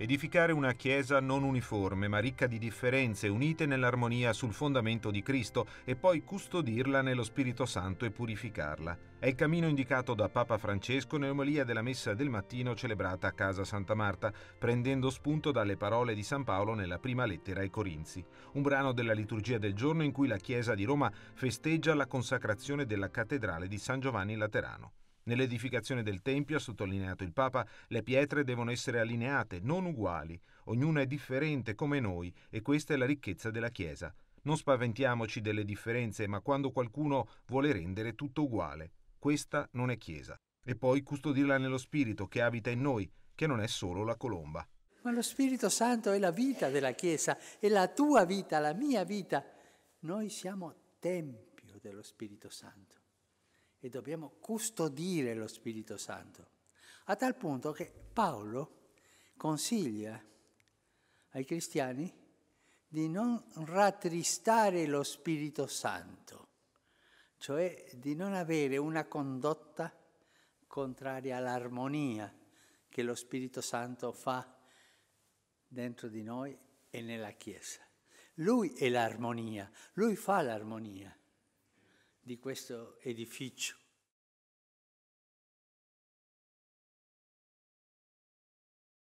edificare una Chiesa non uniforme ma ricca di differenze unite nell'armonia sul fondamento di Cristo e poi custodirla nello Spirito Santo e purificarla. È il cammino indicato da Papa Francesco nell'omelia della messa del mattino celebrata a casa Santa Marta, prendendo spunto dalle parole di San Paolo nella prima lettera ai Corinzi, un brano della liturgia del giorno in cui la Chiesa di Roma festeggia la consacrazione della cattedrale di San Giovanni Laterano. Nell'edificazione del Tempio, ha sottolineato il Papa, le pietre devono essere allineate, non uguali. Ognuna è differente come noi e questa è la ricchezza della Chiesa. Non spaventiamoci delle differenze, ma quando qualcuno vuole rendere tutto uguale. Questa non è Chiesa. E poi custodirla nello Spirito che abita in noi, che non è solo la colomba. Ma lo Spirito Santo è la vita della Chiesa, è la tua vita, la mia vita. Noi siamo Tempio dello Spirito Santo e dobbiamo custodire lo Spirito Santo, a tal punto che Paolo consiglia ai cristiani di non rattristare lo Spirito Santo, cioè di non avere una condotta contraria all'armonia che lo Spirito Santo fa dentro di noi e nella Chiesa. Lui è l'armonia, lui fa l'armonia di questo edificio.